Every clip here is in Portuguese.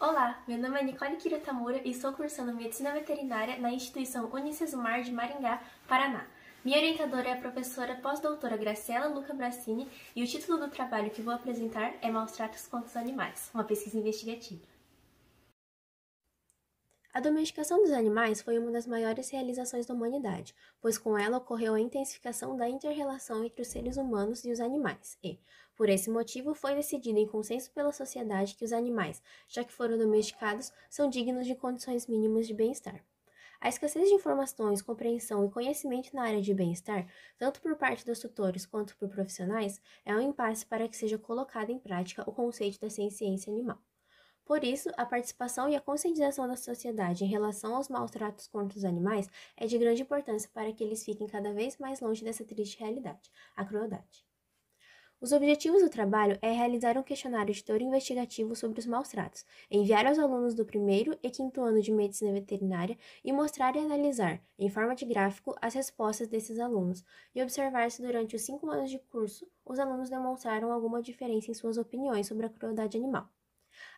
Olá, meu nome é Nicole Kiratamura e estou cursando Medicina Veterinária na instituição Unicesumar de Maringá, Paraná. Minha orientadora é a professora pós-doutora Graciela Luca Bracini e o título do trabalho que vou apresentar é Maus Tratos contra os Animais, uma pesquisa investigativa. A domesticação dos animais foi uma das maiores realizações da humanidade, pois com ela ocorreu a intensificação da interrelação entre os seres humanos e os animais, e, por esse motivo, foi decidido em consenso pela sociedade que os animais, já que foram domesticados, são dignos de condições mínimas de bem-estar. A escassez de informações, compreensão e conhecimento na área de bem-estar, tanto por parte dos tutores quanto por profissionais, é um impasse para que seja colocado em prática o conceito da ciência animal. Por isso, a participação e a conscientização da sociedade em relação aos maus tratos contra os animais é de grande importância para que eles fiquem cada vez mais longe dessa triste realidade, a crueldade. Os objetivos do trabalho é realizar um questionário de teor investigativo sobre os maus tratos, enviar aos alunos do primeiro e quinto ano de medicina veterinária e mostrar e analisar, em forma de gráfico, as respostas desses alunos, e observar se durante os cinco anos de curso os alunos demonstraram alguma diferença em suas opiniões sobre a crueldade animal.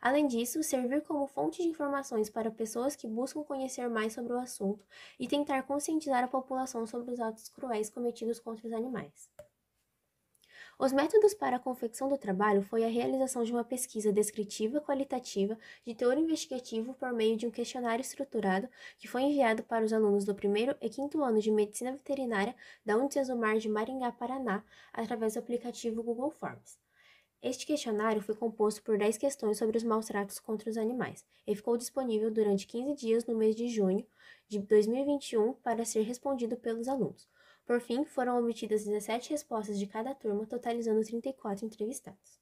Além disso, servir como fonte de informações para pessoas que buscam conhecer mais sobre o assunto e tentar conscientizar a população sobre os atos cruéis cometidos contra os animais. Os métodos para a confecção do trabalho foi a realização de uma pesquisa descritiva qualitativa de teor investigativo por meio de um questionário estruturado que foi enviado para os alunos do primeiro e quinto ano de Medicina Veterinária da Unicesumar de Maringá, Paraná, através do aplicativo Google Forms. Este questionário foi composto por 10 questões sobre os maus tratos contra os animais e ficou disponível durante 15 dias no mês de junho de 2021 para ser respondido pelos alunos. Por fim, foram obtidas 17 respostas de cada turma, totalizando 34 entrevistados.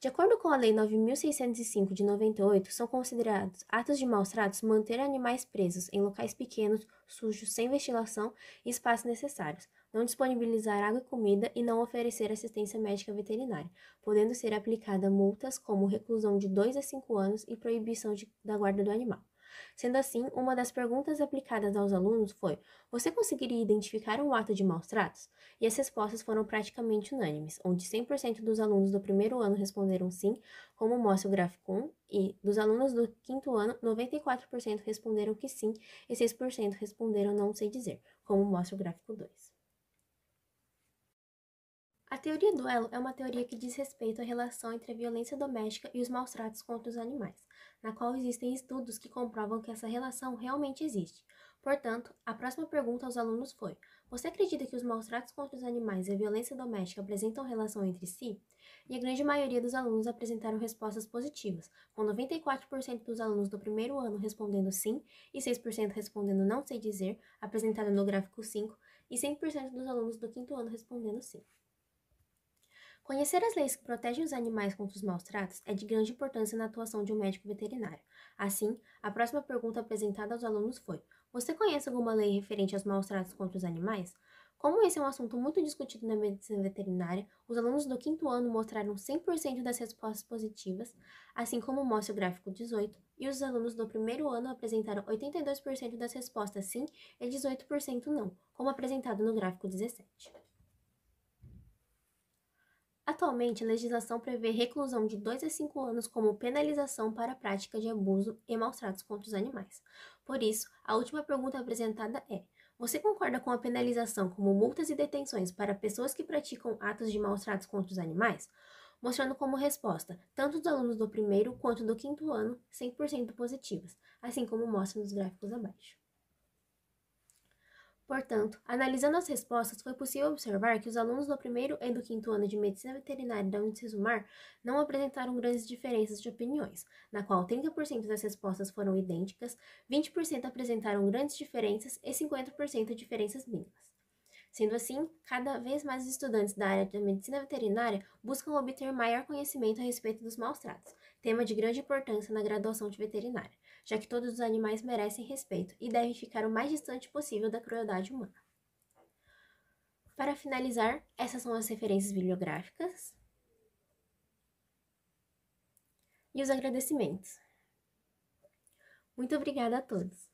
De acordo com a Lei 9605 de 98, são considerados atos de maus tratos manter animais presos em locais pequenos, sujos, sem ventilação e espaços necessários, não disponibilizar água e comida e não oferecer assistência médica veterinária, podendo ser aplicada multas como reclusão de 2 a 5 anos e proibição de, da guarda do animal. Sendo assim, uma das perguntas aplicadas aos alunos foi: Você conseguiria identificar um ato de maus tratos? E as respostas foram praticamente unânimes, onde 100% dos alunos do primeiro ano responderam sim, como mostra o gráfico 1, e dos alunos do quinto ano, 94% responderam que sim e 6% responderam não sei dizer, como mostra o gráfico 2. A teoria do elo é uma teoria que diz respeito à relação entre a violência doméstica e os maus tratos contra os animais, na qual existem estudos que comprovam que essa relação realmente existe. Portanto, a próxima pergunta aos alunos foi: Você acredita que os maus tratos contra os animais e a violência doméstica apresentam relação entre si? E a grande maioria dos alunos apresentaram respostas positivas, com 94% dos alunos do primeiro ano respondendo sim e 6% respondendo não sei dizer, apresentado no gráfico 5, e 100% dos alunos do quinto ano respondendo sim. Conhecer as leis que protegem os animais contra os maus tratos é de grande importância na atuação de um médico veterinário. Assim, a próxima pergunta apresentada aos alunos foi: Você conhece alguma lei referente aos maus tratos contra os animais? Como esse é um assunto muito discutido na medicina veterinária, os alunos do quinto ano mostraram 100% das respostas positivas, assim como mostra o gráfico 18, e os alunos do primeiro ano apresentaram 82% das respostas sim e 18% não, como apresentado no gráfico 17. Atualmente, a legislação prevê reclusão de 2 a 5 anos como penalização para a prática de abuso e maus tratos contra os animais. Por isso, a última pergunta apresentada é: você concorda com a penalização como multas e detenções para pessoas que praticam atos de maus tratos contra os animais? Mostrando como resposta tanto os alunos do primeiro quanto do quinto ano 100% positivas, assim como mostra nos gráficos abaixo. Portanto, analisando as respostas, foi possível observar que os alunos do primeiro e do quinto ano de Medicina Veterinária da Unicesumar não apresentaram grandes diferenças de opiniões, na qual 30% das respostas foram idênticas, 20% apresentaram grandes diferenças e 50% diferenças mínimas. Sendo assim, cada vez mais estudantes da área da medicina veterinária buscam obter maior conhecimento a respeito dos maus tratos, tema de grande importância na graduação de veterinária, já que todos os animais merecem respeito e devem ficar o mais distante possível da crueldade humana. Para finalizar, essas são as referências bibliográficas e os agradecimentos. Muito obrigada a todos!